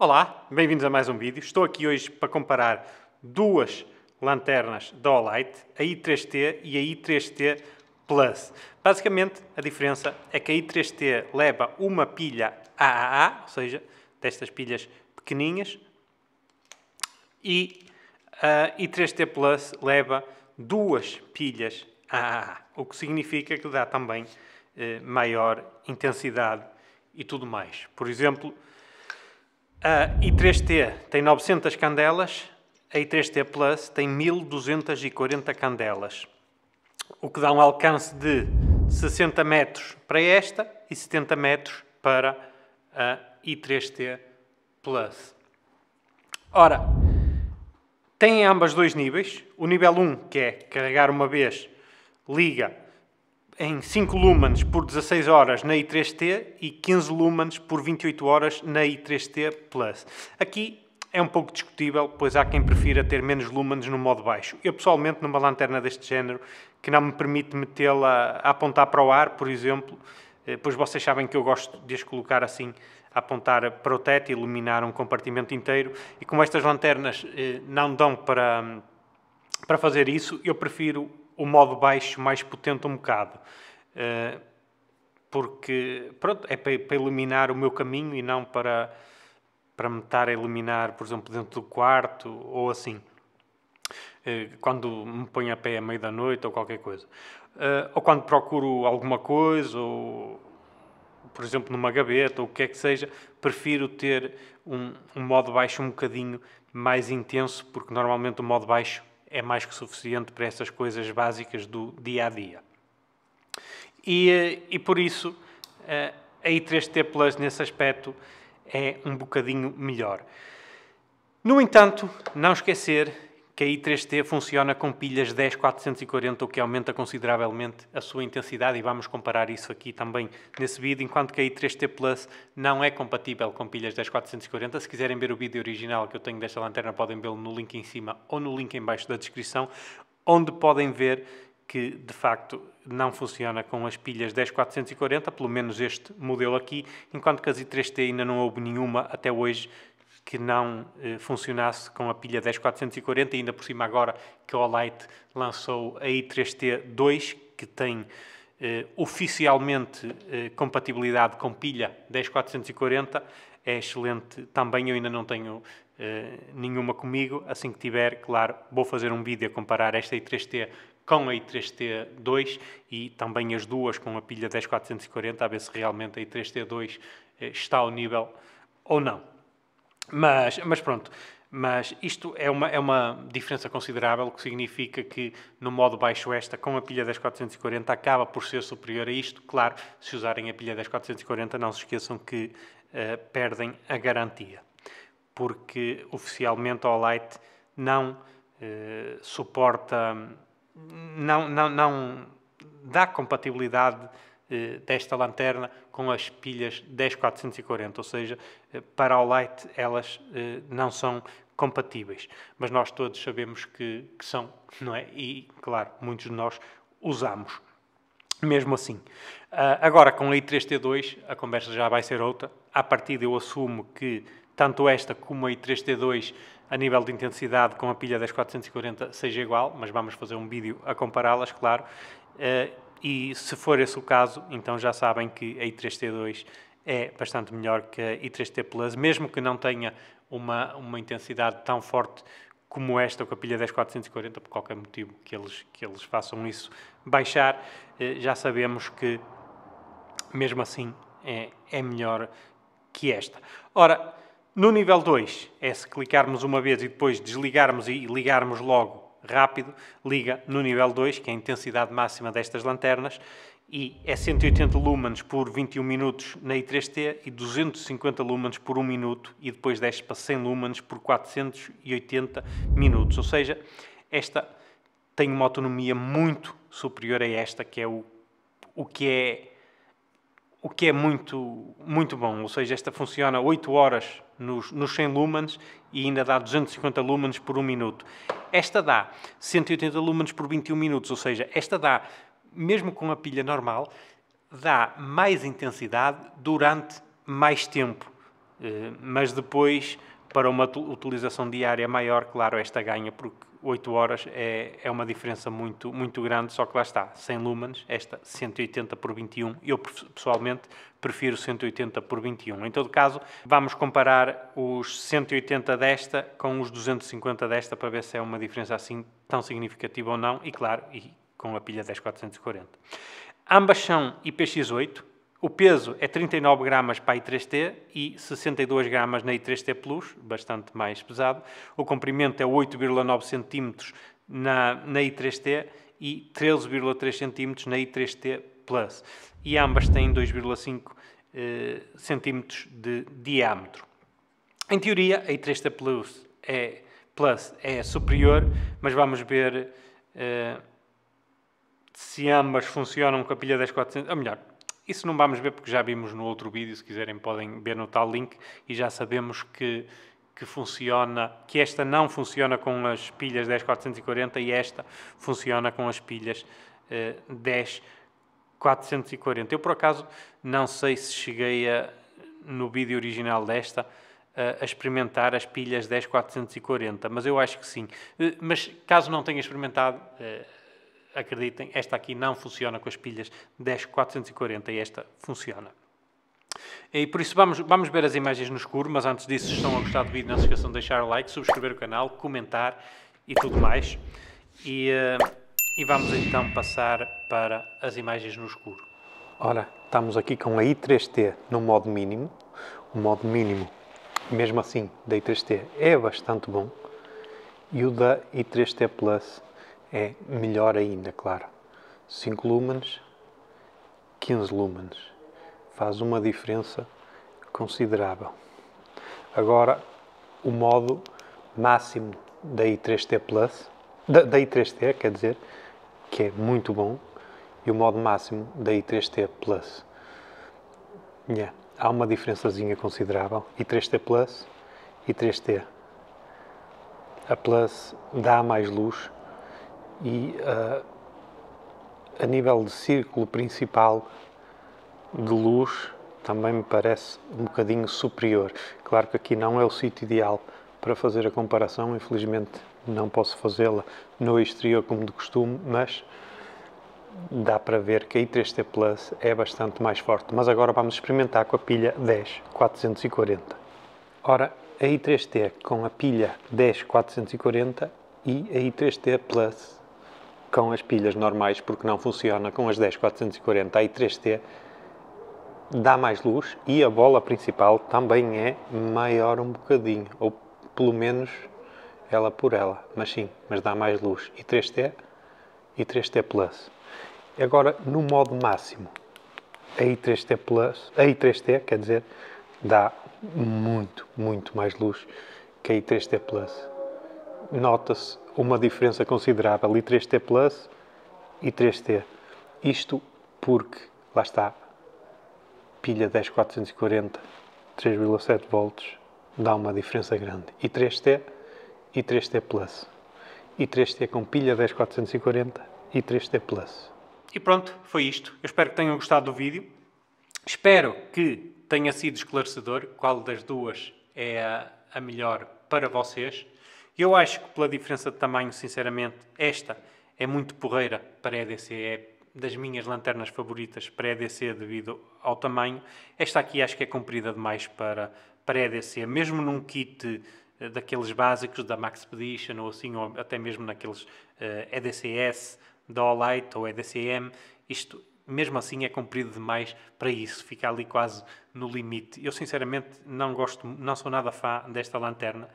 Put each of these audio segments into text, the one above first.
Olá, bem-vindos a mais um vídeo. Estou aqui hoje para comparar duas lanternas da Olight, a I3T e a I3T Plus. Basicamente, a diferença é que a I3T leva uma pilha AAA, ou seja, destas pilhas pequeninhas, e a I3T Plus leva duas pilhas AAA, o que significa que dá também eh, maior intensidade e tudo mais. Por exemplo, a i3T tem 900 candelas, a i3T Plus tem 1240 candelas, o que dá um alcance de 60 metros para esta e 70 metros para a i3T Plus. Ora, tem ambas dois níveis. O nível 1, que é carregar uma vez, liga em 5 lumens por 16 horas na i3T e 15 lumens por 28 horas na i3T Plus. Aqui é um pouco discutível, pois há quem prefira ter menos lumens no modo baixo. Eu, pessoalmente, numa lanterna deste género, que não me permite metê-la a apontar para o ar, por exemplo, eh, pois vocês sabem que eu gosto de as colocar assim, a apontar para o teto e iluminar um compartimento inteiro, e como estas lanternas eh, não dão para, para fazer isso, eu prefiro o modo baixo mais potente um bocado. Uh, porque, pronto, é para, para iluminar o meu caminho e não para, para me estar a iluminar, por exemplo, dentro do quarto ou assim. Eh, quando me ponho a pé à meia da noite ou qualquer coisa. Eh, ou quando procuro alguma coisa, ou por exemplo numa gaveta, ou o que é que seja, prefiro ter um, um modo baixo um bocadinho mais intenso, porque normalmente o modo baixo é mais que suficiente para essas coisas básicas do dia a dia. E, eh, e por isso, eh, a i3T Plus, nesse aspecto, é um bocadinho melhor. No entanto, não esquecer que a I3T funciona com pilhas 10440, o que aumenta consideravelmente a sua intensidade e vamos comparar isso aqui também nesse vídeo, enquanto que a I3T Plus não é compatível com pilhas 10440. Se quiserem ver o vídeo original que eu tenho desta lanterna, podem vê-lo no link em cima ou no link em baixo da descrição, onde podem ver que de facto não funciona com as pilhas 10440, pelo menos este modelo aqui, enquanto que as I3T ainda não houve nenhuma até hoje que não eh, funcionasse com a pilha 10440, ainda por cima agora que a Olight lançou a i3T2, que tem eh, oficialmente eh, compatibilidade com pilha 10440, é excelente também, eu ainda não tenho eh, nenhuma comigo, assim que tiver, claro, vou fazer um vídeo a comparar esta i3T com a i3T2 e também as duas com a pilha 10440, a ver se realmente a i3T2 eh, está ao nível ou não. Mas, mas pronto, mas isto é uma, é uma diferença considerável, o que significa que no modo baixo esta, com a pilha 10440, acaba por ser superior a isto. Claro, se usarem a pilha 10440, não se esqueçam que uh, perdem a garantia, porque oficialmente a light não uh, suporta, não, não, não dá compatibilidade eh, desta lanterna com as pilhas 10440, ou seja, eh, para o light elas eh, não são compatíveis, mas nós todos sabemos que, que são, não é? E, claro, muitos de nós usamos mesmo assim. Uh, agora, com a I3T2, a conversa já vai ser outra. partir de eu assumo que tanto esta como a I3T2, a nível de intensidade, com a pilha 10440, seja igual, mas vamos fazer um vídeo a compará-las, claro. Uh, e se for esse o caso, então já sabem que a i3T2 é bastante melhor que a i3T Plus, mesmo que não tenha uma, uma intensidade tão forte como esta, com a pilha 10440, por qualquer motivo que eles, que eles façam isso baixar, eh, já sabemos que mesmo assim é, é melhor que esta. Ora, no nível 2, é se clicarmos uma vez e depois desligarmos e ligarmos logo rápido, liga no nível 2, que é a intensidade máxima destas lanternas, e é 180 lumens por 21 minutos na I3T e 250 lumens por 1 minuto e depois desce para 100 lumens por 480 minutos. Ou seja, esta tem uma autonomia muito superior a esta, que é o, o que é o que é muito, muito bom. Ou seja, esta funciona 8 horas nos, nos 100 lumens e ainda dá 250 lumens por 1 minuto. Esta dá 180 lumens por 21 minutos, ou seja, esta dá, mesmo com a pilha normal, dá mais intensidade durante mais tempo. Eh, mas depois, para uma utilização diária maior, claro, esta ganha porque 8 horas é, é uma diferença muito, muito grande, só que lá está, 100 lumens, esta 180 por 21, eu pessoalmente prefiro 180 por 21. Em todo caso, vamos comparar os 180 desta com os 250 desta para ver se é uma diferença assim tão significativa ou não, e claro, e com a pilha 10440. Ambas são IPX8, o peso é 39 gramas para a I3T e 62 gramas na I3T Plus, bastante mais pesado. O comprimento é 8,9 cm na, na I3T e 13,3 cm na I3T Plus. E ambas têm 2,5 eh, cm de diâmetro. Em teoria, a I3T Plus é, Plus é superior, mas vamos ver eh, se ambas funcionam com a pilha 10400, ou melhor, isso não vamos ver porque já vimos no outro vídeo, se quiserem podem ver no tal link, e já sabemos que, que funciona, que esta não funciona com as pilhas 10440 e esta funciona com as pilhas eh, 10440. Eu, por acaso, não sei se cheguei a, no vídeo original desta a experimentar as pilhas 10440, mas eu acho que sim. Eh, mas caso não tenha experimentado, eh, acreditem, esta aqui não funciona com as pilhas 10440 e esta funciona. E por isso vamos, vamos ver as imagens no escuro, mas antes disso, se estão a gostar do vídeo, não se esqueçam de deixar o like, subscrever o canal, comentar e tudo mais. E, eh, e vamos então passar para as imagens no escuro. Ora, estamos aqui com a i3T no modo mínimo. O modo mínimo, mesmo assim, da i3T é bastante bom. E o da i3T Plus é melhor ainda, claro. 5 lumens, 15 lumens. Faz uma diferença considerável. Agora, o modo máximo da i3T Plus, da, da i3T, quer dizer, que é muito bom, e o modo máximo da i3T Plus. Yeah, há uma diferençazinha considerável. i3T Plus, i3T. A Plus dá mais luz, e uh, a nível de círculo principal de luz também me parece um bocadinho superior. Claro que aqui não é o sítio ideal para fazer a comparação, infelizmente não posso fazê-la no exterior como de costume, mas dá para ver que a i3T Plus é bastante mais forte. Mas agora vamos experimentar com a pilha 10440. Ora, a i3T com a pilha 10440 e a i3T Plus com as pilhas normais, porque não funciona com as 10440 e 3T, dá mais luz e a bola principal também é maior um bocadinho, ou pelo menos ela por ela, mas sim, mas dá mais luz. E 3T e 3T Plus. Agora, no modo máximo, a i3T Plus, a i3T, quer dizer, dá muito, muito mais luz que a i3T Plus nota-se uma diferença considerável e 3T Plus e 3T. Isto porque, lá está, pilha 10440, 3,7 volts, dá uma diferença grande. E 3T e 3T Plus. E 3T com pilha 10440 e 3T Plus. E pronto, foi isto. Eu espero que tenham gostado do vídeo. Espero que tenha sido esclarecedor qual das duas é a, a melhor para vocês. Eu acho que, pela diferença de tamanho, sinceramente, esta é muito porreira para a EDC. É das minhas lanternas favoritas para a EDC devido ao tamanho. Esta aqui acho que é comprida demais para, para a EDC. Mesmo num kit eh, daqueles básicos da Maxpedition ou assim, ou até mesmo naqueles uh, eh, EDCS da Olight ou EDCM, isto mesmo assim é comprido demais para isso, fica ali quase no limite. Eu sinceramente não gosto, não sou nada fã desta lanterna.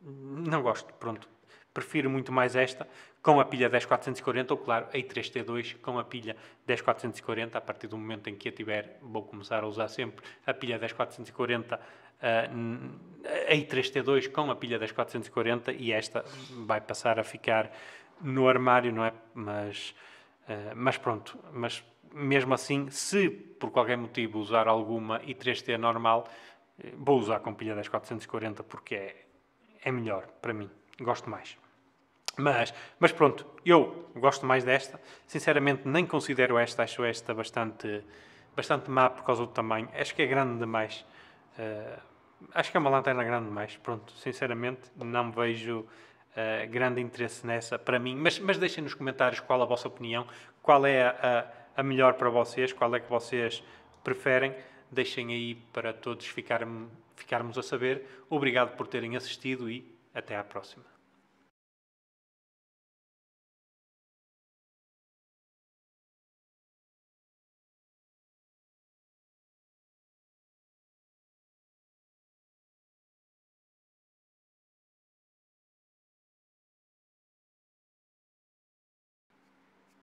Não gosto, pronto. Prefiro muito mais esta com a pilha 10440 ou, claro, a i3T2 com a pilha 10440. A partir do momento em que a tiver, vou começar a usar sempre a pilha 10440 eh, a i3T2 com a pilha 10440 e esta vai passar a ficar no armário, não é? Mas, eh, mas pronto, mas mesmo assim, se por qualquer motivo usar alguma i3T normal, eh, vou usar com pilha 10440 porque é é melhor para mim. Gosto mais. Mas, mas pronto, eu gosto mais desta. Sinceramente, nem considero esta, acho esta bastante, bastante má por causa do tamanho. Acho que é grande demais. Uh, acho que é uma lanterna grande demais. Pronto, sinceramente, não vejo uh, grande interesse nessa para mim. Mas, mas deixem nos comentários qual a vossa opinião, qual é a, a, a melhor para vocês, qual é que vocês preferem. Deixem aí para todos ficarem ficarmos a saber. Obrigado por terem assistido e até à próxima.